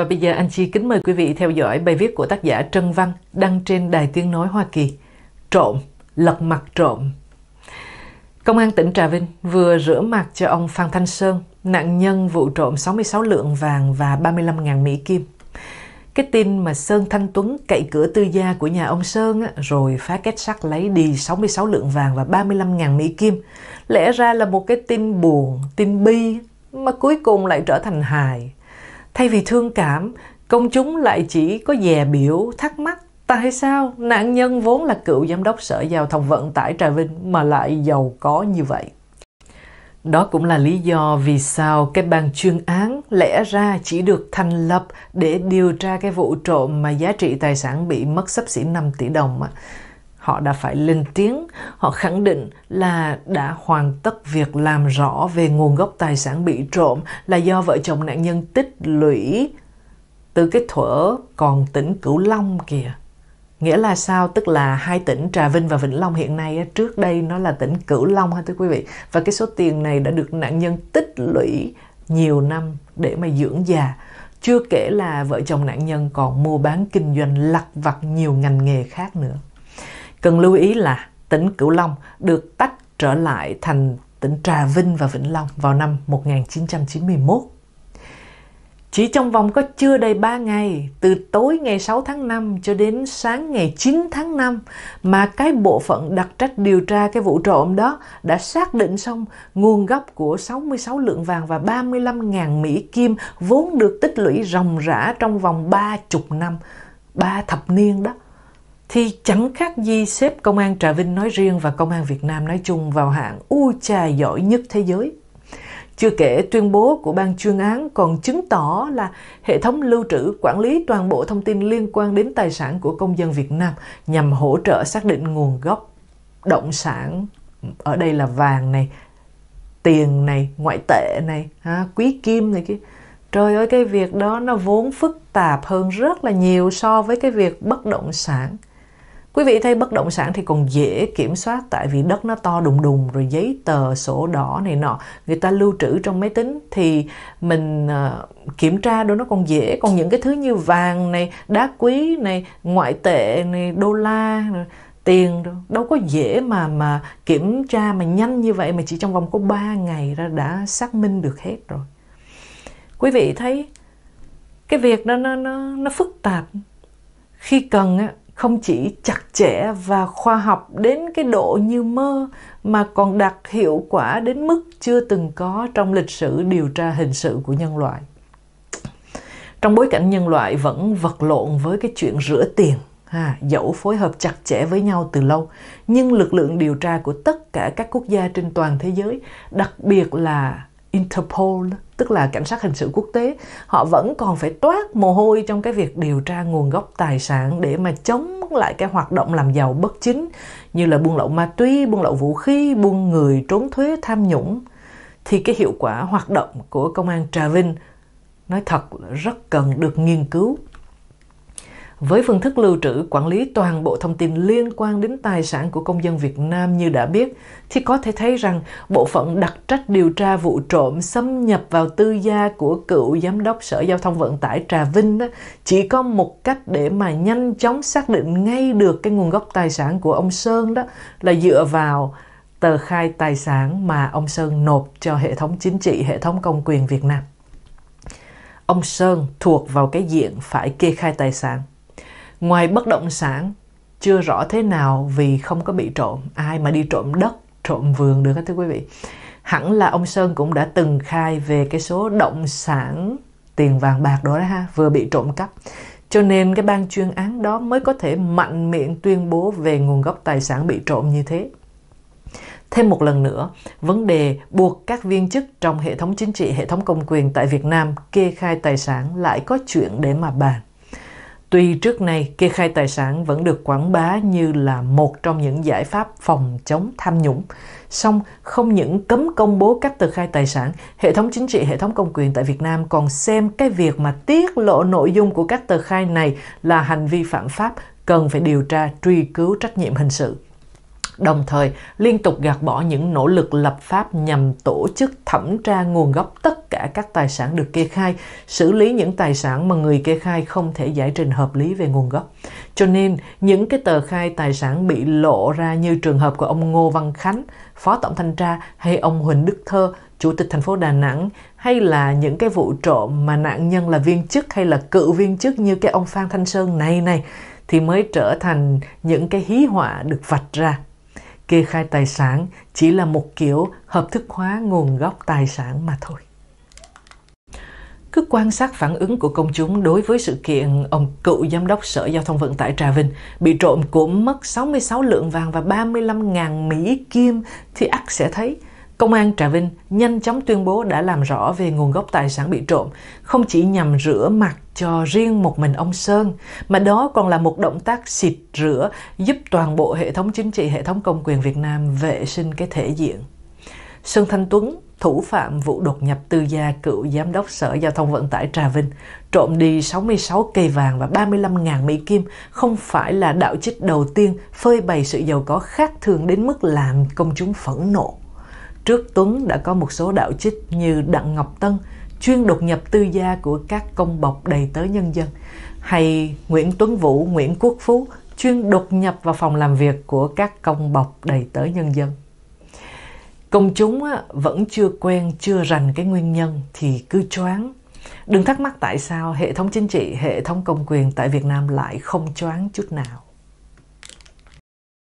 Và bây giờ anh Chi kính mời quý vị theo dõi bài viết của tác giả Trân Văn đăng trên Đài Tiếng Nói Hoa Kỳ. Trộm, lật mặt trộm. Công an tỉnh Trà Vinh vừa rửa mặt cho ông Phan Thanh Sơn, nạn nhân vụ trộm 66 lượng vàng và 35.000 Mỹ Kim. Cái tin mà Sơn Thanh Tuấn cậy cửa tư gia của nhà ông Sơn rồi phá kết sắt lấy đi 66 lượng vàng và 35.000 Mỹ Kim lẽ ra là một cái tin buồn, tin bi mà cuối cùng lại trở thành hài thay vì thương cảm công chúng lại chỉ có dè biểu thắc mắc tại sao nạn nhân vốn là cựu giám đốc sở giao thông vận tải trà vinh mà lại giàu có như vậy đó cũng là lý do vì sao cái ban chuyên án lẽ ra chỉ được thành lập để điều tra cái vụ trộm mà giá trị tài sản bị mất sắp xỉ 5 tỷ đồng họ đã phải lên tiếng, họ khẳng định là đã hoàn tất việc làm rõ về nguồn gốc tài sản bị trộm là do vợ chồng nạn nhân tích lũy từ cái thuở còn tỉnh Cửu Long kìa. Nghĩa là sao? Tức là hai tỉnh Trà Vinh và Vĩnh Long hiện nay trước đây nó là tỉnh Cửu Long ha thưa quý vị. Và cái số tiền này đã được nạn nhân tích lũy nhiều năm để mà dưỡng già. Chưa kể là vợ chồng nạn nhân còn mua bán kinh doanh lặt vặt nhiều ngành nghề khác nữa. Cần lưu ý là tỉnh Cửu Long được tách trở lại thành tỉnh Trà Vinh và Vĩnh Long vào năm 1991. Chỉ trong vòng có chưa đầy 3 ngày, từ tối ngày 6 tháng 5 cho đến sáng ngày 9 tháng 5 mà cái bộ phận đặc trách điều tra cái vụ trộm đó đã xác định xong nguồn gốc của 66 lượng vàng và 35.000 Mỹ Kim vốn được tích lũy ròng rã trong vòng 30 năm, 3 thập niên đó thì chẳng khác gì xếp công an Trà Vinh nói riêng và công an Việt Nam nói chung vào hạng u trà giỏi nhất thế giới. Chưa kể tuyên bố của ban chuyên án còn chứng tỏ là hệ thống lưu trữ quản lý toàn bộ thông tin liên quan đến tài sản của công dân Việt Nam nhằm hỗ trợ xác định nguồn gốc động sản ở đây là vàng này, tiền này, ngoại tệ này, ha, quý kim này kia. Trời ơi cái việc đó nó vốn phức tạp hơn rất là nhiều so với cái việc bất động sản Quý vị thấy bất động sản thì còn dễ kiểm soát tại vì đất nó to đùng đùng rồi giấy tờ sổ đỏ này nọ người ta lưu trữ trong máy tính thì mình uh, kiểm tra đôi nó còn dễ còn những cái thứ như vàng này đá quý này ngoại tệ này đô la này, tiền đâu có dễ mà mà kiểm tra mà nhanh như vậy mà chỉ trong vòng có 3 ngày ra đã xác minh được hết rồi quý vị thấy cái việc đó nó nó nó phức tạp khi cần á không chỉ chặt chẽ và khoa học đến cái độ như mơ mà còn đạt hiệu quả đến mức chưa từng có trong lịch sử điều tra hình sự của nhân loại trong bối cảnh nhân loại vẫn vật lộn với cái chuyện rửa tiền à, dẫu phối hợp chặt chẽ với nhau từ lâu nhưng lực lượng điều tra của tất cả các quốc gia trên toàn thế giới đặc biệt là interpol tức là cảnh sát hình sự quốc tế họ vẫn còn phải toát mồ hôi trong cái việc điều tra nguồn gốc tài sản để mà chống lại cái hoạt động làm giàu bất chính như là buôn lậu ma túy buôn lậu vũ khí buôn người trốn thuế tham nhũng thì cái hiệu quả hoạt động của công an trà vinh nói thật là rất cần được nghiên cứu với phương thức lưu trữ quản lý toàn bộ thông tin liên quan đến tài sản của công dân Việt Nam như đã biết, thì có thể thấy rằng bộ phận đặc trách điều tra vụ trộm xâm nhập vào tư gia của cựu giám đốc Sở Giao thông Vận tải Trà Vinh đó, chỉ có một cách để mà nhanh chóng xác định ngay được cái nguồn gốc tài sản của ông Sơn đó là dựa vào tờ khai tài sản mà ông Sơn nộp cho hệ thống chính trị, hệ thống công quyền Việt Nam. Ông Sơn thuộc vào cái diện phải kê khai tài sản ngoài bất động sản chưa rõ thế nào vì không có bị trộm ai mà đi trộm đất trộm vườn được hết thưa quý vị hẳn là ông sơn cũng đã từng khai về cái số động sản tiền vàng bạc đó đó ha vừa bị trộm cắp cho nên cái ban chuyên án đó mới có thể mạnh miệng tuyên bố về nguồn gốc tài sản bị trộm như thế thêm một lần nữa vấn đề buộc các viên chức trong hệ thống chính trị hệ thống công quyền tại việt nam kê khai tài sản lại có chuyện để mà bàn Tuy trước nay kê khai tài sản vẫn được quảng bá như là một trong những giải pháp phòng chống tham nhũng, song không những cấm công bố các tờ khai tài sản, hệ thống chính trị, hệ thống công quyền tại Việt Nam còn xem cái việc mà tiết lộ nội dung của các tờ khai này là hành vi phạm pháp cần phải điều tra truy cứu trách nhiệm hình sự đồng thời liên tục gạt bỏ những nỗ lực lập pháp nhằm tổ chức thẩm tra nguồn gốc tất cả các tài sản được kê khai, xử lý những tài sản mà người kê khai không thể giải trình hợp lý về nguồn gốc. Cho nên, những cái tờ khai tài sản bị lộ ra như trường hợp của ông Ngô Văn Khánh, Phó Tổng Thanh tra hay ông Huỳnh Đức Thơ, Chủ tịch thành phố Đà Nẵng hay là những cái vụ trộm mà nạn nhân là viên chức hay là cựu viên chức như cái ông Phan Thanh Sơn này này thì mới trở thành những cái hí họa được vạch ra kê khai tài sản chỉ là một kiểu hợp thức hóa nguồn gốc tài sản mà thôi. Cứ quan sát phản ứng của công chúng đối với sự kiện ông cựu giám đốc Sở Giao thông Vận tải Trà Vinh bị trộm cũng mất 66 lượng vàng và 35.000 Mỹ kim thì ắt sẽ thấy – Công an Trà Vinh nhanh chóng tuyên bố đã làm rõ về nguồn gốc tài sản bị trộm, không chỉ nhằm rửa mặt cho riêng một mình ông Sơn, mà đó còn là một động tác xịt rửa giúp toàn bộ hệ thống chính trị, hệ thống công quyền Việt Nam vệ sinh cái thể diện. Sơn Thanh Tuấn, thủ phạm vụ đột nhập tư gia cựu giám đốc Sở Giao thông Vận tải Trà Vinh, trộm đi 66 cây vàng và 35.000 Mỹ Kim không phải là đạo chích đầu tiên phơi bày sự giàu có khác thường đến mức làm công chúng phẫn nộ. Trước Tuấn đã có một số đạo trích như Đặng Ngọc Tân chuyên đột nhập tư gia của các công bộc đầy tớ nhân dân hay Nguyễn Tuấn Vũ, Nguyễn Quốc Phú chuyên đột nhập vào phòng làm việc của các công bộc đầy tớ nhân dân. Công chúng vẫn chưa quen, chưa rành cái nguyên nhân thì cứ choáng. Đừng thắc mắc tại sao hệ thống chính trị, hệ thống công quyền tại Việt Nam lại không choáng chút nào.